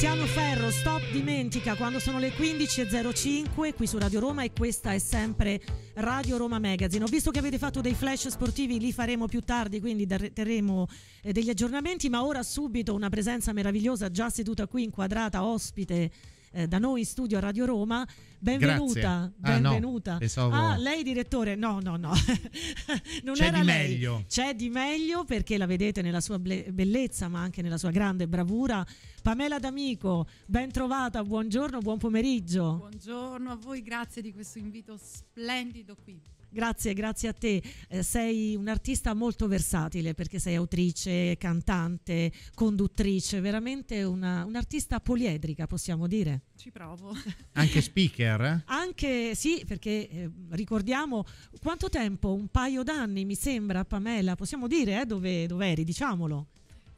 Tiziano Ferro, stop dimentica quando sono le 15.05 qui su Radio Roma e questa è sempre Radio Roma Magazine. Ho visto che avete fatto dei flash sportivi, li faremo più tardi, quindi daremo eh, degli aggiornamenti, ma ora subito una presenza meravigliosa già seduta qui inquadrata ospite eh, da noi in studio a Radio Roma. Benvenuta, ah, benvenuta. No, ah, lei direttore? No, no, no. non C'è era di lei. meglio. C'è di meglio perché la vedete nella sua bellezza, ma anche nella sua grande bravura. Pamela D'Amico, ben trovata, buongiorno, buon pomeriggio. Buongiorno a voi, grazie di questo invito splendido qui. Grazie, grazie a te. Eh, sei un'artista molto versatile perché sei autrice, cantante, conduttrice, veramente una, un'artista poliedrica, possiamo dire. Ci provo. Anche speaker? Eh? Anche sì, perché eh, ricordiamo quanto tempo, un paio d'anni mi sembra, Pamela, possiamo dire eh, dove, dove eri, diciamolo.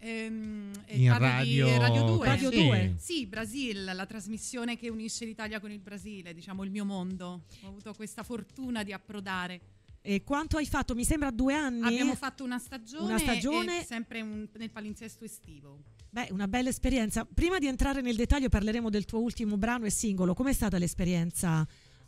Ehm, eh, in radio... radio... 2. Radio 2. Sì, Brasil, la trasmissione che unisce l'Italia con il Brasile, diciamo il mio mondo. Ho avuto questa fortuna di approdare. E quanto hai fatto? Mi sembra due anni. Abbiamo fatto una stagione, una stagione... sempre un, nel palinsesto estivo. Beh, una bella esperienza. Prima di entrare nel dettaglio parleremo del tuo ultimo brano e singolo. Com'è stata l'esperienza?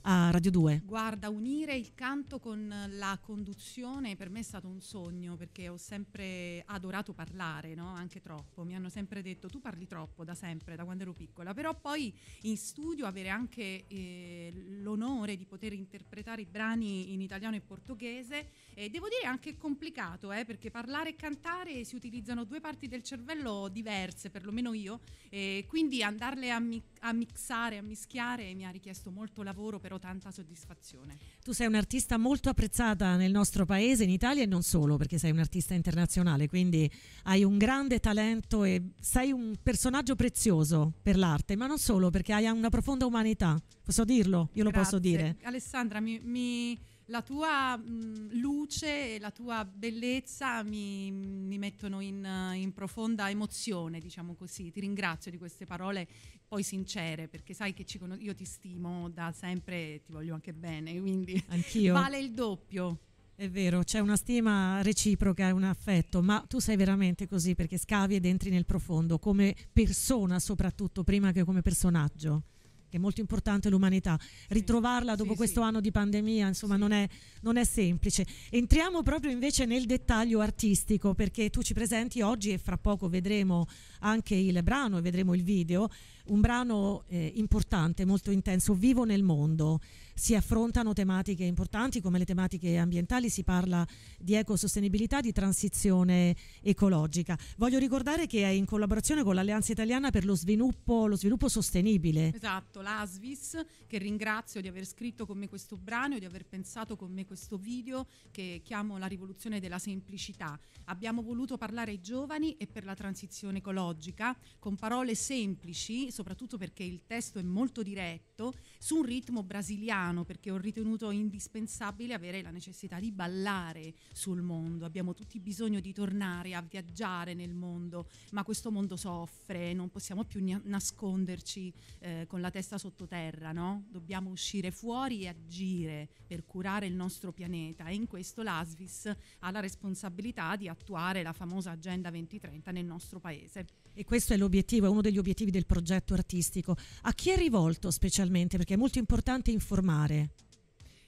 a Radio 2? Guarda, unire il canto con la conduzione per me è stato un sogno perché ho sempre adorato parlare, no? anche troppo. Mi hanno sempre detto tu parli troppo da sempre, da quando ero piccola, però poi in studio avere anche eh, l'onore di poter interpretare i brani in italiano e portoghese, eh, devo dire anche complicato eh, perché parlare e cantare si utilizzano due parti del cervello diverse, perlomeno io, eh, quindi andarle a, mi- a mixare, a mischiare mi ha richiesto molto lavoro, però davvero tanta soddisfazione. Tu sei un'artista molto apprezzata nel nostro paese, in Italia e non solo, perché sei un'artista internazionale, quindi hai un grande talento e sei un personaggio prezioso per l'arte, ma non solo, perché hai una profonda umanità. Posso dirlo? Io Grazie. lo posso dire. Alessandra, mi, mi, la tua mh, luce e la tua bellezza mi, mi mettono in, in profonda emozione, diciamo così. Ti ringrazio di queste parole poi sincere, perché sai che conos- io ti stimo da sempre e ti voglio anche bene, quindi Anch'io. vale il doppio. È vero, c'è una stima reciproca, un affetto, ma tu sei veramente così perché scavi ed entri nel profondo, come persona soprattutto, prima che come personaggio che è molto importante l'umanità. Ritrovarla dopo sì, questo anno di pandemia, insomma, sì. non, è, non, è, semplice. Entriamo proprio invece nel dettaglio artistico, perché tu ci presenti oggi e fra poco vedremo anche il brano e vedremo il video, un brano eh, importante, molto intenso, Vivo nel mondo si affrontano tematiche importanti come le tematiche ambientali, si parla di ecosostenibilità, di transizione ecologica. Voglio ricordare che è in collaborazione con l'Alleanza Italiana per lo sviluppo, lo sviluppo sostenibile. Esatto, l'ASVIS, che ringrazio di aver scritto con me questo brano e di aver pensato con me questo video che chiamo La rivoluzione della semplicità. Abbiamo voluto parlare ai giovani e per la transizione ecologica con parole semplici, soprattutto perché il testo è molto diretto su un ritmo brasiliano perché ho ritenuto indispensabile avere la necessità di ballare sul mondo. Abbiamo tutti bisogno di tornare a viaggiare nel mondo, ma questo mondo soffre, non possiamo più nasconderci eh, con la testa sottoterra, no? Dobbiamo uscire fuori e agire per curare il nostro pianeta e in questo l'ASVIS ha la responsabilità di attuare la famosa Agenda 2030 nel nostro paese e questo è l'obiettivo, è uno degli obiettivi del progetto artistico, a chi è rivolto specialmente? Perché è molto importante informare.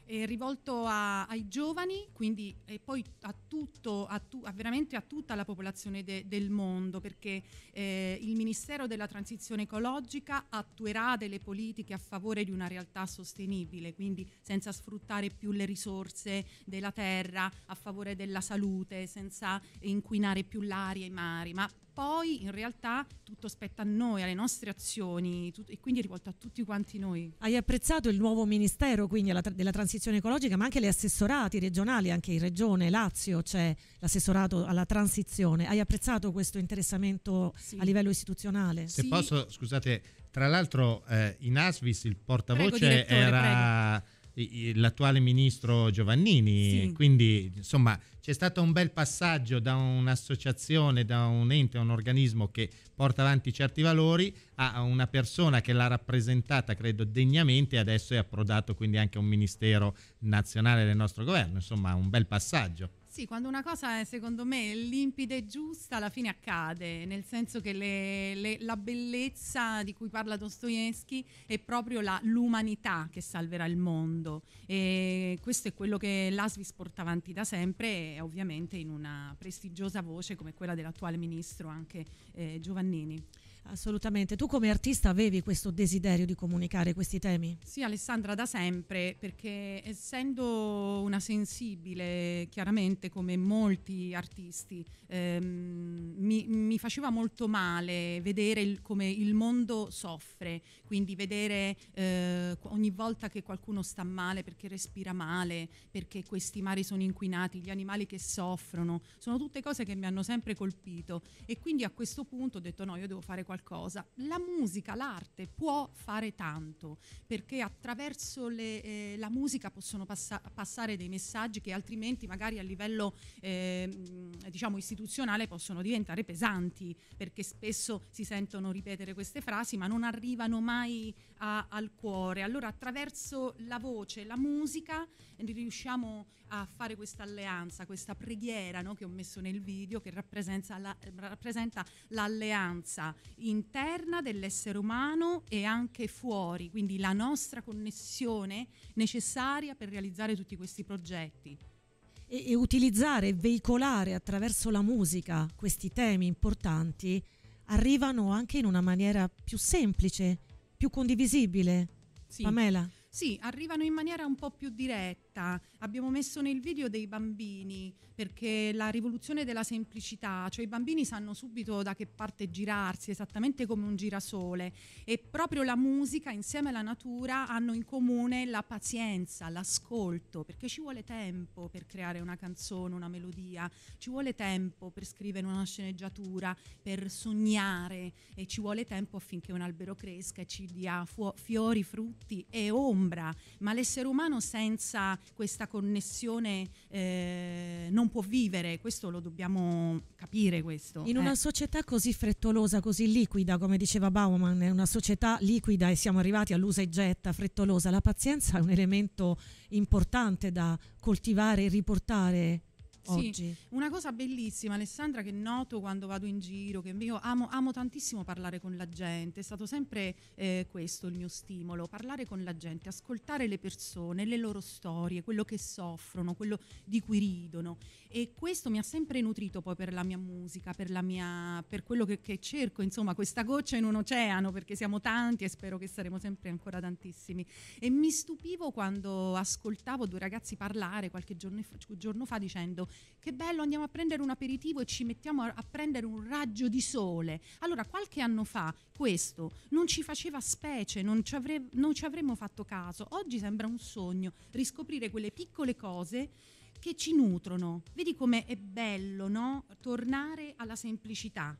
È rivolto a, ai giovani, quindi e poi a tutto, a tu, a veramente a tutta la popolazione de, del mondo, perché eh, il Ministero della Transizione Ecologica attuerà delle politiche a favore di una realtà sostenibile, quindi senza sfruttare più le risorse della terra, a favore della salute, senza inquinare più l'aria e i mari, ma poi in realtà tutto spetta a noi, alle nostre azioni tutto, e quindi è rivolto a tutti quanti noi. Hai apprezzato il nuovo ministero quindi tra- della transizione ecologica ma anche gli assessorati regionali, anche in regione Lazio c'è l'assessorato alla transizione. Hai apprezzato questo interessamento sì. a livello istituzionale? Se sì. posso, scusate, tra l'altro eh, in Asvis il portavoce prego, era... Prego l'attuale ministro Giovannini. Sì. Quindi, insomma, c'è stato un bel passaggio da un'associazione, da un ente, un organismo che porta avanti certi valori a una persona che l'ha rappresentata, credo, degnamente e adesso è approdato quindi anche a un ministero nazionale del nostro governo. Insomma, un bel passaggio. Sì, quando una cosa è, secondo me è limpida e giusta, alla fine accade, nel senso che le, le, la bellezza di cui parla Dostoevsky è proprio la, l'umanità che salverà il mondo e questo è quello che l'Asvis porta avanti da sempre e ovviamente in una prestigiosa voce come quella dell'attuale ministro anche eh, Giovannini. Assolutamente. Tu come artista avevi questo desiderio di comunicare questi temi? Sì, Alessandra, da sempre, perché essendo una sensibile, chiaramente come molti artisti, ehm, mi, mi, faceva molto male vedere il, come il mondo soffre, quindi vedere eh, ogni volta che qualcuno sta male perché respira male, perché questi mari sono inquinati, gli animali che soffrono, sono tutte cose che mi hanno sempre colpito e quindi a questo punto ho detto no, io devo fare qualcosa qualcosa. La musica, l'arte può fare tanto perché attraverso le, eh, la musica possono passa- passare dei messaggi che altrimenti magari a livello eh, diciamo istituzionale possono diventare pesanti perché spesso si sentono ripetere queste frasi ma non arrivano mai a, al cuore. Allora attraverso la voce, la musica riusciamo a fare questa alleanza, questa preghiera no, che ho messo nel video che rappresenta, la, rappresenta l'alleanza interna dell'essere umano e anche fuori, quindi la nostra connessione necessaria per realizzare tutti questi progetti e, utilizzare e veicolare attraverso la musica questi temi importanti arrivano anche in una maniera più semplice, più condivisibile. Sì. Pamela? Sì, arrivano in maniera un po' più diretta libertà, abbiamo messo nel video dei bambini perché la rivoluzione della semplicità, cioè i bambini sanno subito da che parte girarsi, esattamente come un girasole e proprio la musica insieme alla natura hanno in comune la pazienza, l'ascolto, perché ci vuole tempo per creare una canzone, una melodia, ci vuole tempo per scrivere una sceneggiatura, per sognare e ci vuole tempo affinché un albero cresca e ci dia fuo- fiori, frutti e ombra, ma l'essere umano senza questa connessione eh, non può vivere, questo lo dobbiamo capire. Questo, In eh. una società così frettolosa, così liquida, come diceva Bauman, è una società liquida e siamo arrivati all'usa e getta, frettolosa, la pazienza è un elemento importante da coltivare e riportare sì, oggi. Una cosa bellissima, Alessandra, che noto quando vado in giro, che io amo, amo tantissimo parlare con la gente, è stato sempre eh, questo il mio stimolo, parlare con la gente, ascoltare le persone, le loro storie, quello che soffrono, quello di cui ridono. E questo mi ha sempre nutrito poi per la mia musica, per, la mia, per quello che, che cerco, insomma, questa goccia in un oceano, perché siamo tanti e spero che saremo sempre ancora tantissimi. E mi stupivo quando ascoltavo due ragazzi parlare qualche giorno fa, giorno fa dicendo che bello, andiamo a prendere un aperitivo e ci mettiamo a, prendere un raggio di sole. Allora, qualche anno fa questo non ci faceva specie, non ci, avre- non ci avremmo fatto caso. Oggi sembra un sogno riscoprire quelle piccole cose che ci nutrono. Vedi come è bello, no? Tornare alla semplicità.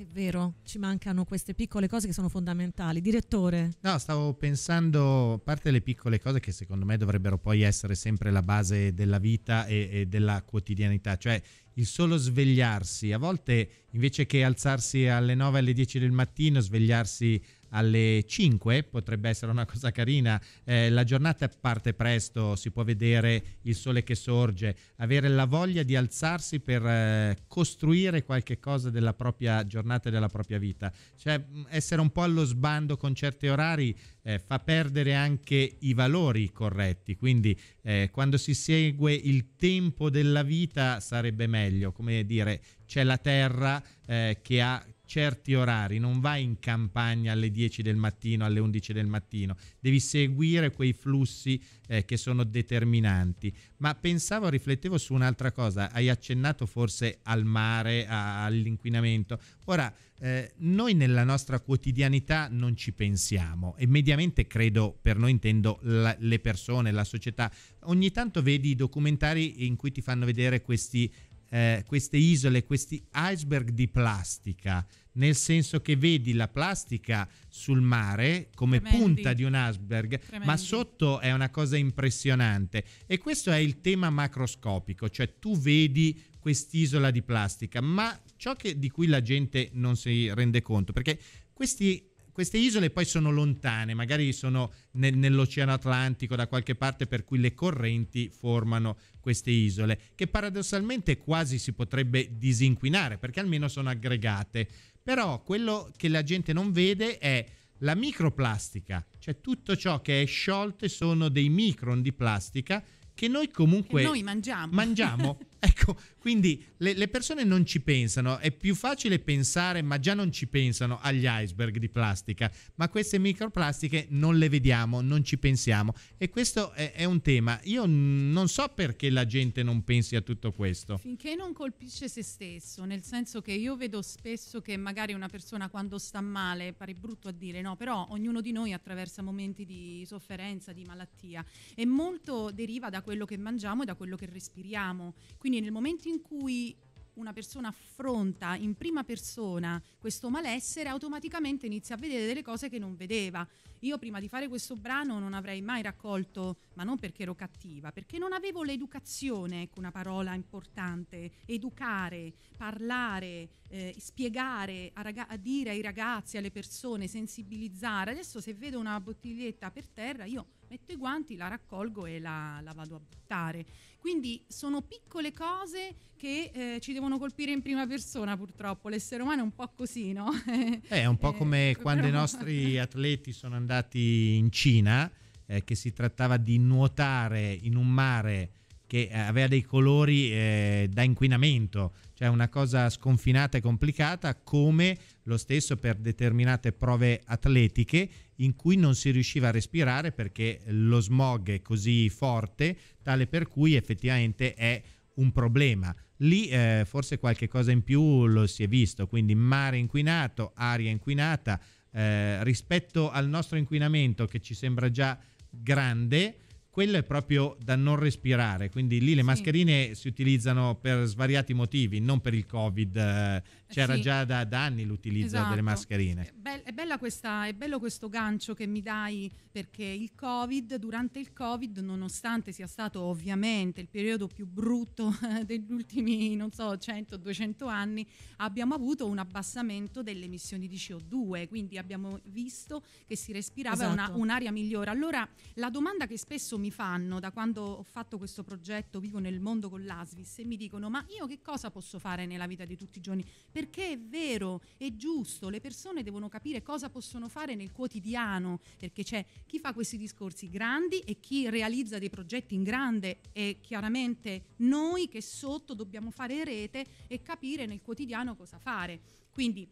È vero, ci mancano queste piccole cose che sono fondamentali. Direttore. No, stavo pensando, a parte le piccole cose che secondo me dovrebbero poi essere sempre la base della vita e, e della quotidianità, cioè il solo svegliarsi, a volte invece che alzarsi alle 9, alle 10 del mattino, svegliarsi alle 5, potrebbe essere una cosa carina, eh, la giornata parte presto, si può vedere il sole che sorge, avere la voglia di alzarsi per eh, costruire qualche cosa della propria giornata e della propria vita, cioè mm, essere un po' allo sbando con certi orari eh, fa perdere anche i valori corretti, quindi eh, quando si segue il tempo della vita sarebbe meglio, come dire c'è la terra eh, che ha certi orari, non vai in campagna alle 10 del mattino, alle 11 del mattino, devi seguire quei flussi eh, che sono determinanti. Ma pensavo, riflettevo su un'altra cosa, hai accennato forse al mare, a, all'inquinamento. Ora, eh, noi nella nostra quotidianità non ci pensiamo e mediamente credo, per noi intendo la, le persone, la società, ogni tanto vedi i documentari in cui ti fanno vedere questi, eh, queste isole, questi iceberg di plastica nel senso che vedi la plastica sul mare come Tremendi. punta di un iceberg, Tremendi. ma sotto è una cosa impressionante. E questo è il tema macroscopico, cioè tu vedi quest'isola di plastica, ma ciò che, di cui la gente non si rende conto, perché questi queste isole poi sono lontane, magari sono nel, nell'Oceano Atlantico da qualche parte per cui le correnti formano queste isole, che paradossalmente quasi si potrebbe disinquinare perché almeno sono aggregate. Però quello che la gente non vede è la microplastica, cioè tutto ciò che è sciolto sono dei micron di plastica che noi comunque che noi mangiamo. mangiamo Ecco, quindi le, le, persone non ci pensano, è più facile pensare, ma già non ci pensano agli iceberg di plastica, ma queste microplastiche non le vediamo, non ci pensiamo e questo è, è un tema. Io n- non so perché la gente non pensi a tutto questo. Finché non colpisce se stesso, nel senso che io vedo spesso che magari una persona quando sta male, pare brutto a dire, no, però ognuno di noi attraversa momenti di sofferenza, di malattia e molto deriva da quello che mangiamo e da quello che respiriamo. Quindi quindi nel momento in cui una persona affronta in prima persona questo malessere, automaticamente inizia a vedere delle cose che non vedeva. Io prima di fare questo brano non avrei mai raccolto, ma non perché ero cattiva, perché non avevo l'educazione, ecco una parola importante, educare, parlare, eh, spiegare, a, raga- a dire ai ragazzi, alle persone, sensibilizzare. Adesso se vedo una bottiglietta per terra, io metto i guanti, la raccolgo e la, la vado a buttare. Quindi sono piccole cose che eh, ci devono colpire in prima persona, purtroppo. L'essere umano è un po' così, no? Eh, è un po' eh, come quando però... i nostri atleti sono andati in Cina, eh, che si trattava di nuotare in un mare che eh, aveva dei colori eh, da inquinamento, cioè una cosa sconfinata e complicata, come lo stesso per determinate prove atletiche in cui non si riusciva a respirare perché lo smog è così forte tale per cui effettivamente è un problema. Lì eh, forse qualche cosa in più lo si è visto, quindi mare inquinato, aria inquinata, eh, rispetto al nostro inquinamento che ci sembra già grande, quello è proprio da non respirare, quindi lì le sì. mascherine si utilizzano per svariati motivi, non per il Covid eh, c'era sì. già da, da, anni l'utilizzo esatto. delle mascherine. È, be- questa, è, bello questo gancio che mi dai perché il Covid, durante il Covid, nonostante sia stato ovviamente il periodo più brutto degli ultimi, non so, 100-200 anni, abbiamo avuto un abbassamento delle emissioni di CO2, quindi abbiamo visto che si respirava esatto. una, un'aria migliore. Allora la domanda che spesso mi fanno da quando ho fatto questo progetto Vivo nel mondo con l'ASVIS e mi dicono ma io che cosa posso fare nella vita di tutti i giorni? Per perché è vero, è giusto, le persone devono capire cosa possono fare nel quotidiano, perché c'è chi fa questi discorsi grandi e chi realizza dei progetti in grande e chiaramente noi che sotto dobbiamo fare rete e capire nel quotidiano cosa fare. Quindi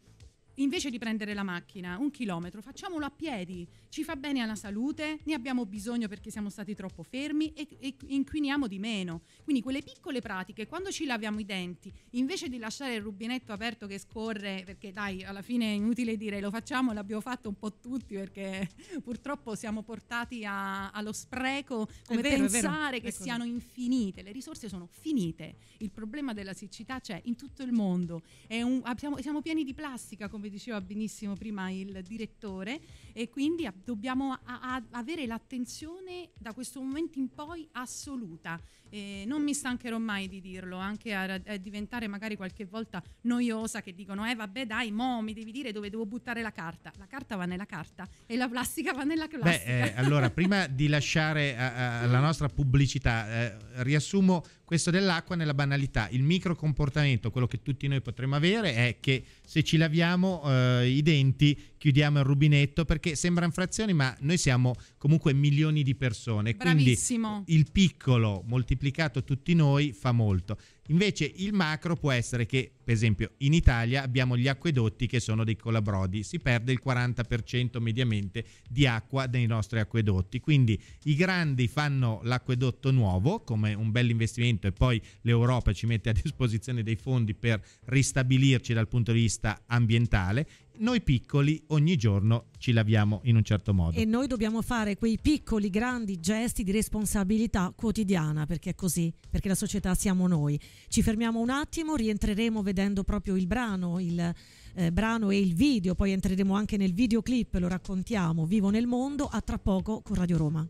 invece di prendere la macchina, un chilometro, facciamolo a piedi, ci fa bene alla salute, ne abbiamo bisogno perché siamo stati troppo fermi e, e inquiniamo di meno. Quindi quelle piccole pratiche, quando ci laviamo i denti, invece di lasciare il rubinetto aperto che scorre, perché dai, alla fine è inutile dire lo facciamo, l'abbiamo fatto un po' tutti perché purtroppo siamo portati a, allo spreco come vero, pensare che siano infinite, le risorse sono finite, il problema della siccità c'è in tutto il mondo, un, abbiamo, siamo pieni di plastica come diceva benissimo prima il direttore e quindi dobbiamo a, a avere l'attenzione da questo momento in poi assoluta. Eh, non mi stancherò mai di dirlo, anche a, diventare magari qualche volta noiosa che dicono eh vabbè dai, mo mi devi dire dove devo buttare la carta. La carta va nella carta e la plastica va nella plastica. Beh, eh, allora prima di lasciare eh, eh, la nostra pubblicità, eh, riassumo questo dell'acqua nella banalità. Il micro comportamento, quello che tutti noi potremmo avere è che se ci laviamo i denti chiudiamo il rubinetto perché che sembrano frazioni, ma noi siamo comunque milioni di persone. Bravissimo. Quindi il piccolo moltiplicato tutti noi fa molto. Invece il macro può essere che, per esempio, in Italia abbiamo gli acquedotti che sono dei colabrodi, si perde il 40% mediamente di acqua dei nostri acquedotti, quindi i grandi fanno l'acquedotto nuovo come un bel investimento e poi l'Europa ci mette a disposizione dei fondi per ristabilirci dal punto di vista ambientale, noi piccoli ogni giorno ci laviamo in un certo modo. E noi dobbiamo fare quei piccoli, grandi gesti di responsabilità quotidiana, perché è così, perché la società siamo noi. Ci fermiamo un attimo, rientreremo vedendo proprio il brano, il eh, brano e il video, poi entreremo anche nel videoclip, lo raccontiamo, Vivo nel mondo, a tra poco con Radio Roma.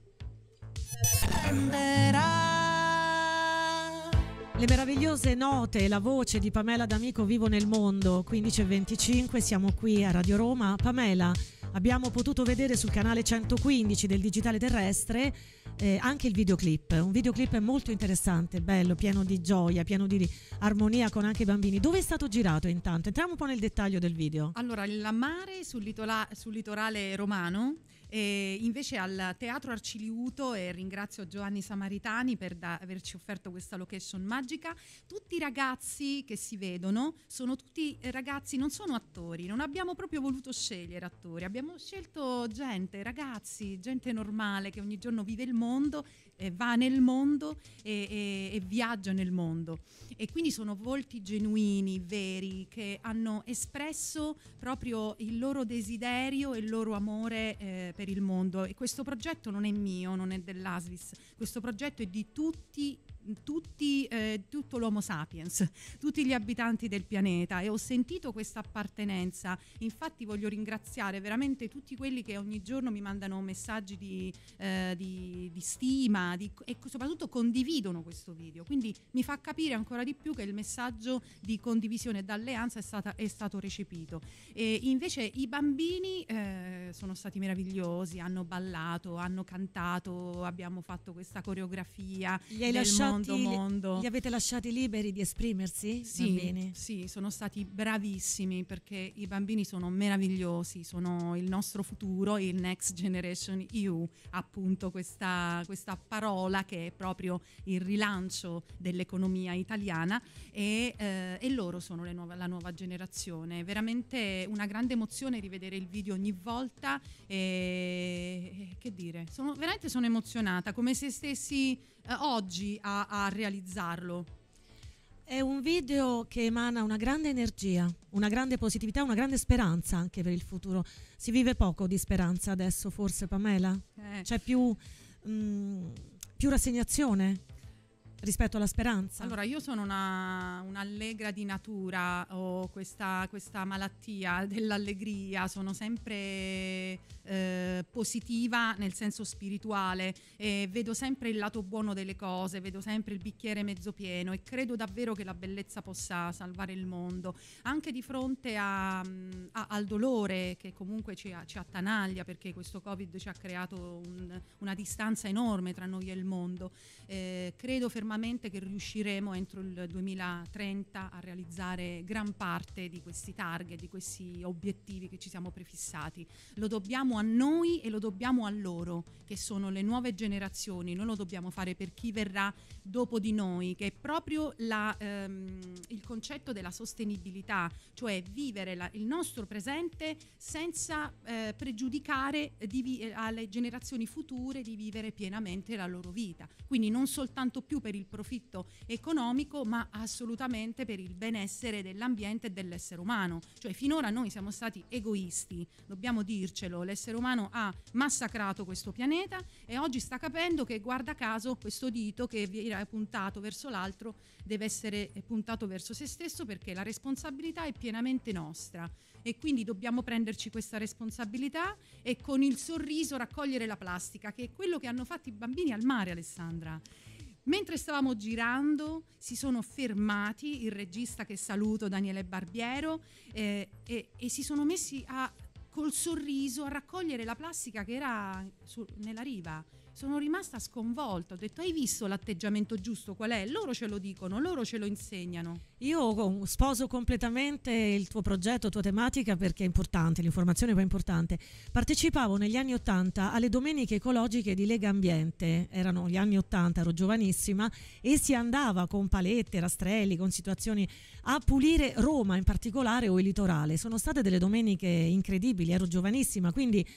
Andera. Le meravigliose note e la voce di Pamela D'Amico vivo nel mondo, 15 e 25, siamo qui a Radio Roma. Pamela, abbiamo potuto vedere sul canale 115 del Digitale Terrestre eh, anche il videoclip, un videoclip molto interessante, bello, pieno di gioia, pieno di armonia con anche i bambini. Dove è stato girato intanto? Entriamo un po' nel dettaglio del video. Allora, il mare sul, litola- sul litorale romano e invece al Teatro Arciliuto e ringrazio Giovanni Samaritani per da- averci offerto questa location magica. Tutti i ragazzi che si vedono sono tutti eh, ragazzi, non sono attori, non abbiamo proprio voluto scegliere attori, abbiamo scelto gente, ragazzi, gente normale che ogni giorno vive il mondo, eh, va nel mondo e, e, e viaggia nel mondo. E quindi sono volti genuini, veri, che hanno espresso proprio il loro desiderio e il loro amore eh, per il mondo e questo progetto non è mio, non è dell'ASVIS, questo progetto è di tutti tutti, eh, tutto l'Homo sapiens, tutti gli abitanti del pianeta e ho sentito questa appartenenza. Infatti voglio ringraziare veramente tutti quelli che ogni giorno mi mandano messaggi di, eh, di, di stima di, e soprattutto condividono questo video. Quindi mi fa capire ancora di più che il messaggio di condivisione e d'alleanza è, stata, è stato recepito. E invece i bambini eh, sono stati meravigliosi, hanno ballato, hanno cantato, abbiamo fatto questa coreografia. Gli hai lasciato secondo li, mondo. Li avete lasciati liberi di esprimersi? Sì, sì, sono stati bravissimi perché i bambini sono meravigliosi, sono il nostro futuro, il Next Generation EU, appunto questa, questa parola che è proprio il rilancio dell'economia italiana e, eh, e loro sono nuove, la nuova generazione. Veramente una grande emozione rivedere il video ogni volta e che dire, sono, veramente sono emozionata, come se stessi eh, oggi a, a realizzarlo? È un video che emana una grande energia, una grande positività, una grande speranza anche per il futuro. Si vive poco di speranza adesso, forse Pamela? Eh. C'è più, mh, mm, più rassegnazione? rispetto alla speranza? Allora, io sono una, un'allegra di natura, ho questa, questa malattia dell'allegria, sono sempre eh, positiva nel senso spirituale e vedo sempre il lato buono delle cose, vedo sempre il bicchiere mezzo pieno e credo davvero che la bellezza possa salvare il mondo, anche di fronte a, a, al dolore che comunque ci, ci, attanaglia perché questo Covid ci ha creato un, una distanza enorme tra noi e il mondo. Eh, credo fermamente fermamente che riusciremo entro il 2030 a realizzare gran parte di questi target, di questi obiettivi che ci siamo prefissati. Lo dobbiamo a noi e lo dobbiamo a loro, che sono le nuove generazioni, noi lo dobbiamo fare per chi verrà dopo di noi, che è proprio la, ehm, il concetto della sostenibilità, cioè vivere la, il nostro presente senza eh, pregiudicare vi- alle generazioni future di vivere pienamente la loro vita. Quindi non soltanto più per i il profitto economico, ma assolutamente per il benessere dell'ambiente e dell'essere umano. Cioè finora noi siamo stati egoisti, dobbiamo dircelo, l'essere umano ha massacrato questo pianeta e oggi sta capendo che guarda caso questo dito che viene puntato verso l'altro deve essere puntato verso se stesso perché la responsabilità è pienamente nostra e quindi dobbiamo prenderci questa responsabilità e con il sorriso raccogliere la plastica, che è quello che hanno fatto i bambini al mare, Alessandra. Mentre stavamo girando si sono fermati il regista che saluto, Daniele Barbiero, eh, e, e si sono messi a col sorriso a raccogliere la plastica che era su, nella riva sono rimasta sconvolta. Ho detto: Hai visto l'atteggiamento giusto qual è? Loro ce lo dicono, loro ce lo insegnano. Io sposo completamente il tuo progetto, la tua tematica, perché è importante, l'informazione è importante. Partecipavo negli anni Ottanta alle domeniche ecologiche di Lega Ambiente, erano gli anni Ottanta, ero giovanissima, e si andava con palette, rastrelli, con situazioni a pulire Roma in particolare o il litorale. Sono state delle domeniche incredibili, ero giovanissima, quindi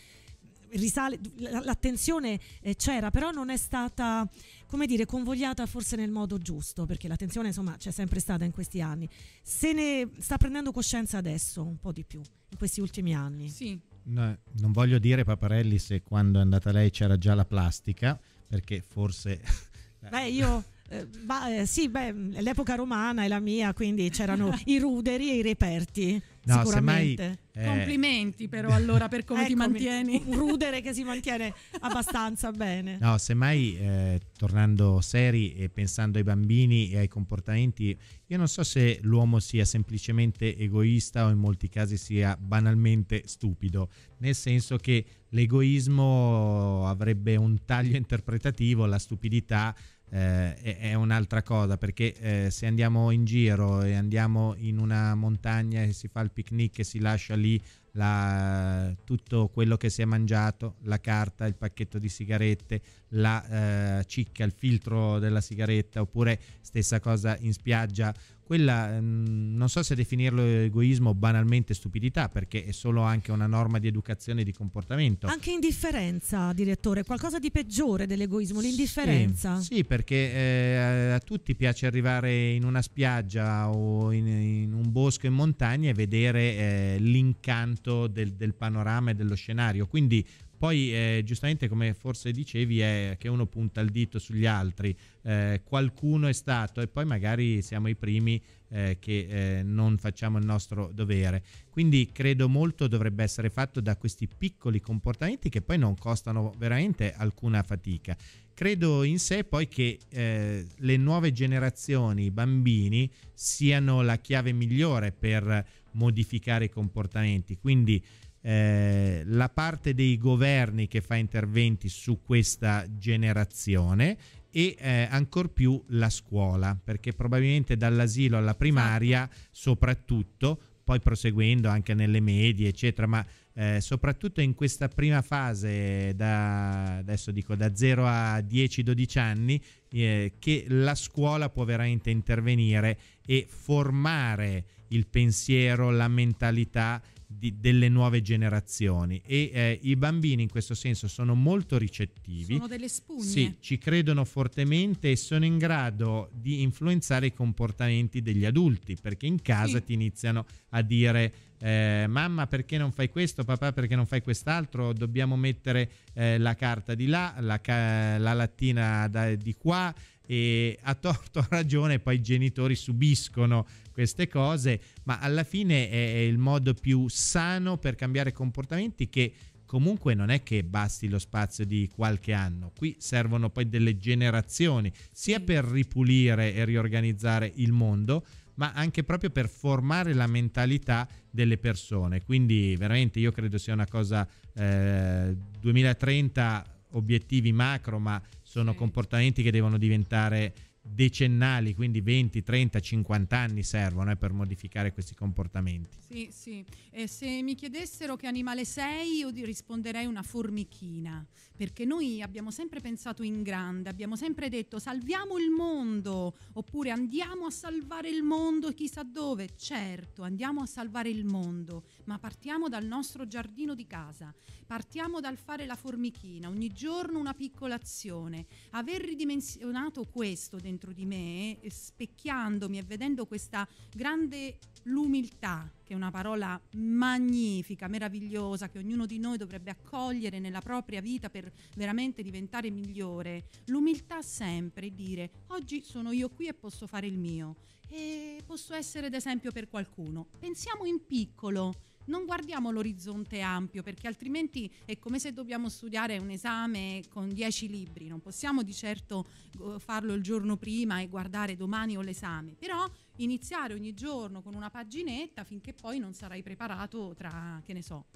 risale, l'attenzione eh, c'era, però non è stata, come dire, convogliata forse nel modo giusto, perché l'attenzione insomma c'è sempre stata in questi anni. Se ne sta prendendo coscienza adesso un po' di più, in questi ultimi anni. Sì. No, non voglio dire Paparelli se quando è andata lei c'era già la plastica, perché forse... Beh, io... Eh, bah, eh, sì, beh, l'epoca romana è la mia, quindi c'erano i ruderi e i reperti. No, semmai, eh... Complimenti però allora per come ti mantieni. Un rudere che si mantiene abbastanza bene. No, semmai eh, tornando seri e pensando ai bambini e ai comportamenti, io non so se l'uomo sia semplicemente egoista o in molti casi sia banalmente stupido, nel senso che l'egoismo avrebbe un taglio interpretativo, la stupidità eh, è un'altra cosa perché eh, se andiamo in giro e andiamo in una montagna e si fa il picnic e si lascia lì la, tutto quello che si è mangiato, la carta, il pacchetto di sigarette, la eh, cicca, il filtro della sigaretta, oppure stessa cosa in spiaggia quella ehm, non so se definirlo egoismo o banalmente stupidità, perché è solo anche una norma di educazione e di comportamento. Anche indifferenza, direttore, qualcosa di peggiore dell'egoismo, l'indifferenza. Sì, sì perché eh, a tutti piace arrivare in una spiaggia o in, in un bosco in montagna e vedere eh, l'incanto del, del panorama e dello scenario. Quindi poi, eh, giustamente, come forse dicevi, è che uno punta il dito sugli altri, eh, qualcuno è stato e poi magari siamo i primi eh, che eh, non facciamo il nostro dovere. Quindi credo molto dovrebbe essere fatto da questi piccoli comportamenti che poi non costano veramente alcuna fatica. Credo in sé poi che eh, le nuove generazioni, i bambini, siano la chiave migliore per modificare i comportamenti. Quindi eh, la parte dei governi che fa interventi su questa generazione e eh, ancor più la scuola, perché probabilmente dall'asilo alla primaria esatto. soprattutto, poi proseguendo anche nelle medie, eccetera, ma eh, soprattutto in questa prima fase da adesso dico da 0 a 10-12 anni eh, che la scuola può veramente intervenire e formare il pensiero, la mentalità di, delle nuove generazioni e eh, i bambini in questo senso sono molto ricettivi. Sono delle spugne. Sì, ci credono fortemente e sono in grado di influenzare i comportamenti degli adulti perché in casa sì. ti iniziano a dire eh, mamma perché non fai questo, papà perché non fai quest'altro, dobbiamo mettere eh, la carta di là, la, ca- la lattina da- di qua, e a torto a ragione poi i genitori subiscono queste cose, ma alla fine è il modo più sano per cambiare comportamenti che comunque non è che basti lo spazio di qualche anno, qui servono poi delle generazioni, sia per ripulire e riorganizzare il mondo, ma anche proprio per formare la mentalità delle persone. Quindi veramente io credo sia una cosa eh, 2030 obiettivi macro, ma sono comportamenti che devono diventare decennali, quindi 20, 30, 50 anni servono eh, per modificare questi comportamenti. Sì, sì. E se mi chiedessero che animale sei, io risponderei una formichina, perché noi abbiamo sempre pensato in grande, abbiamo sempre detto salviamo il mondo, oppure andiamo a salvare il mondo chissà dove. Certo, andiamo a salvare il mondo, ma partiamo dal nostro giardino di casa, partiamo dal fare la formichina, ogni giorno una piccola azione. Aver ridimensionato questo dentro dentro di me, eh, specchiandomi e vedendo questa grande l'umiltà, che è una parola magnifica, meravigliosa, che ognuno di noi dovrebbe accogliere nella propria vita per veramente diventare migliore. L'umiltà sempre dire oggi sono io qui e posso fare il mio e posso essere d'esempio per qualcuno. Pensiamo in piccolo non guardiamo l'orizzonte ampio perché altrimenti è come se dobbiamo studiare un esame con dieci libri, non possiamo di certo eh, farlo il giorno prima e guardare domani o l'esame, però iniziare ogni giorno con una paginetta finché poi non sarai preparato tra, che ne so,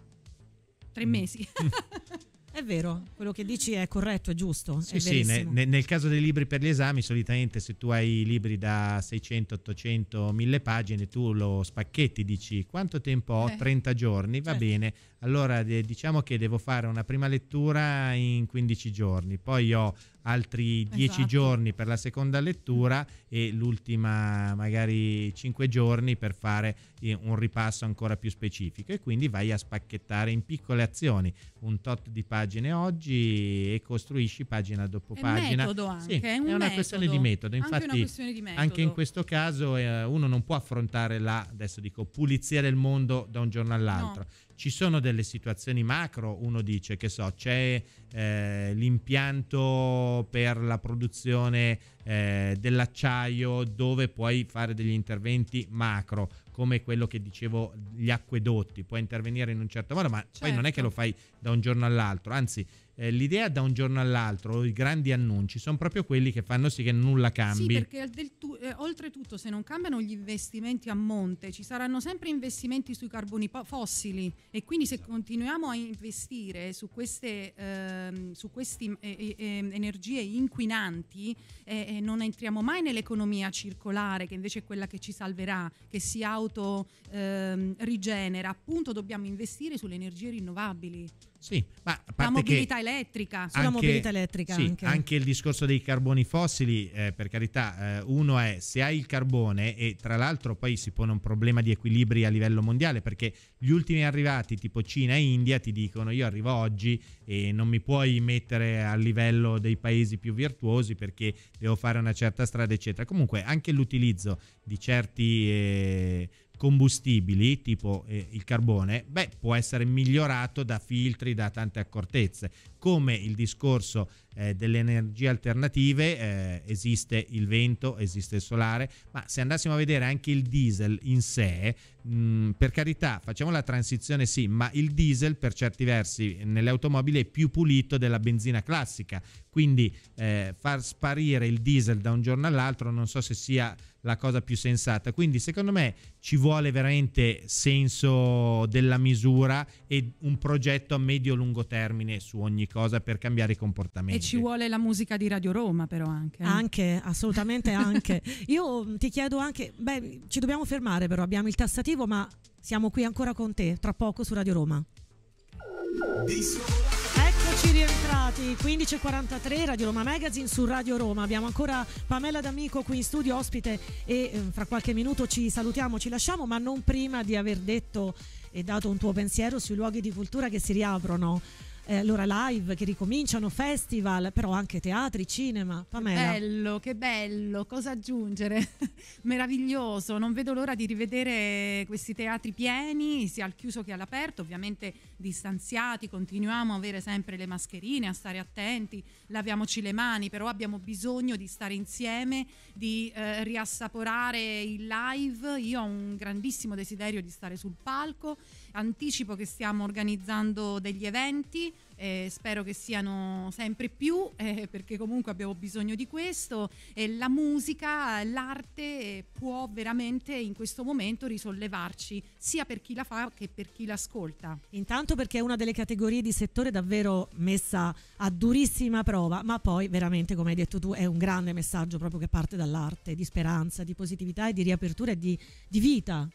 tre mm. mesi. È vero, quello che dici è corretto, è giusto. Sì, è sì, nel, nel caso dei libri per gli esami, solitamente se tu hai libri da 600, 800, 1000 pagine, tu lo spacchetti, dici quanto tempo ho? Eh. 30 giorni, va certo. bene. Allora diciamo che devo fare una prima lettura in 15 giorni, poi ho altri dieci esatto. giorni per la seconda lettura e l'ultima magari cinque giorni per fare eh, un ripasso ancora più specifico e quindi vai a spacchettare in piccole azioni un tot di pagine oggi e costruisci pagina dopo è pagina. Metodo anche, sì, è, un è una metodo. questione di metodo, infatti anche, di metodo. anche in questo caso eh, uno non può affrontare la, adesso dico, pulizia del mondo da un giorno all'altro, no ci sono delle situazioni macro, uno dice che so, c'è eh, l'impianto per la produzione eh, dell'acciaio dove puoi fare degli interventi macro, come quello che dicevo, gli acquedotti, puoi intervenire in un certo modo, ma certo. poi non è che lo certo. fai da un giorno all'altro, anzi eh, l'idea da un giorno all'altro, i grandi annunci, sono proprio quelli che fanno sì che nulla cambi. Sì, perché tu- eh, oltretutto se non cambiano gli investimenti a monte, ci saranno sempre investimenti sui carboni po- fossili e quindi se continuiamo a investire su queste, eh, su queste energie inquinanti eh, eh, non entriamo mai nell'economia circolare che invece è quella che ci salverà, che si auto ehm, rigenera, appunto dobbiamo investire sulle energie rinnovabili. Sì, ma la mobilità elettrica, sulla anche, mobilità elettrica sì, anche. anche. il discorso dei carboni fossili, eh, per carità, eh, uno è se hai il carbone e tra l'altro poi si pone un problema di equilibri a livello mondiale perché gli ultimi arrivati tipo Cina e India ti dicono io arrivo oggi e non mi puoi mettere a livello dei paesi più virtuosi perché devo fare una certa strada eccetera. Comunque anche l'utilizzo di certi... Eh, combustibili tipo eh, il carbone, beh, può essere migliorato da filtri, da tante accortezze. Come il discorso eh, delle energie alternative, eh, esiste il vento, esiste il solare, ma se andassimo a vedere anche il diesel in sé, mh, mm, per carità, facciamo la transizione sì, ma il diesel per certi versi nelle automobili è più pulito della benzina classica, quindi eh, far sparire il diesel da un giorno all'altro non so se sia la cosa più sensata. Quindi secondo me ci vuole veramente senso della misura e un progetto a medio-lungo termine su ogni cosa per cambiare i comportamenti. E ci vuole la musica di Radio Roma però anche. Eh. Anche, assolutamente anche. Io mm, ti chiedo anche, beh, ci dobbiamo fermare però, abbiamo il tassativo ma siamo qui ancora con te tra poco su Radio Roma. This Eccoci rientrati, 15.43 Radio Roma Magazine su Radio Roma. Abbiamo ancora Pamela D'Amico qui in studio, ospite, e eh, fra qualche minuto ci salutiamo, ci lasciamo, ma non prima di aver detto e dato un tuo pensiero sui luoghi di cultura che si riaprono eh, l'ora live che ricominciano, festival, però anche teatri, cinema. Pamela. Che bello, che bello, cosa aggiungere? Meraviglioso, non vedo l'ora di rivedere questi teatri pieni, sia al chiuso che all'aperto, ovviamente distanziati, continuiamo a avere sempre le mascherine, a stare attenti, laviamoci le mani, però abbiamo bisogno di stare insieme, di eh, riassaporare il live. Io ho un grandissimo desiderio di stare sul palco anticipo che stiamo organizzando degli eventi, eh, spero che siano sempre più eh, perché comunque abbiamo bisogno di questo eh, la musica, l'arte può veramente in questo momento risollevarci sia per chi la fa che per chi l'ascolta. Intanto perché è una delle categorie di settore davvero messa a durissima prova, ma poi veramente come hai detto tu è un grande messaggio proprio che parte dall'arte, di speranza, di positività e di riapertura e di, di vita.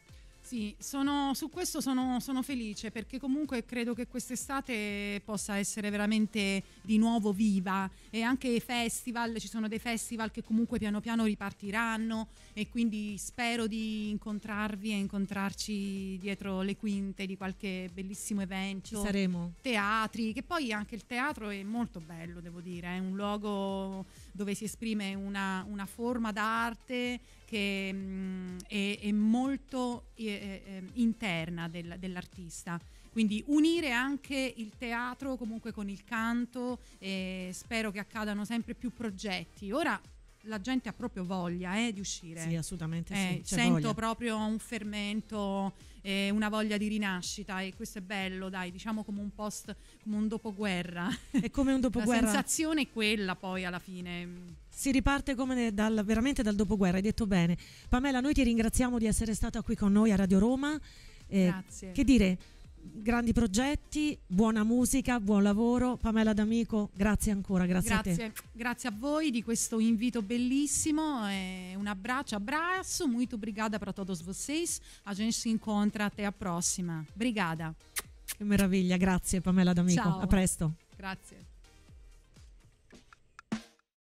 Sì, sono, su questo sono, sono, felice perché comunque credo che quest'estate possa essere veramente di nuovo viva e anche i festival, ci sono dei festival che comunque piano piano ripartiranno e quindi spero di incontrarvi e incontrarci dietro le quinte di qualche bellissimo evento. Ci saremo. Teatri, che poi anche il teatro è molto bello, devo dire, è un luogo dove si esprime una, una forma d'arte che mh, mm, è, è, molto eh, eh, eh, interna del, dell'artista. Quindi unire anche il teatro comunque con il canto, e eh, spero che accadano sempre più progetti. Ora la gente ha proprio voglia eh, di uscire. Sì, assolutamente eh, sì. Sento voglia. proprio un fermento, eh, una voglia di rinascita e questo è bello, dai, diciamo come un post, come un dopoguerra. È come un dopoguerra. la sensazione è quella poi alla fine. Si riparte come dal, veramente dal dopoguerra, hai detto bene. Pamela, noi ti ringraziamo di essere stata qui con noi a Radio Roma. Eh, Grazie. Che dire, grandi progetti, buona musica, buon lavoro. Pamela D'Amico, grazie ancora, grazie, grazie, a te. Grazie a voi di questo invito bellissimo. un abbraccio, abraço, muito obrigada para todos vocês. A gente se encontra até a prossima. Obrigada. Che meraviglia, grazie Pamela D'Amico. Ciao. A presto. Grazie.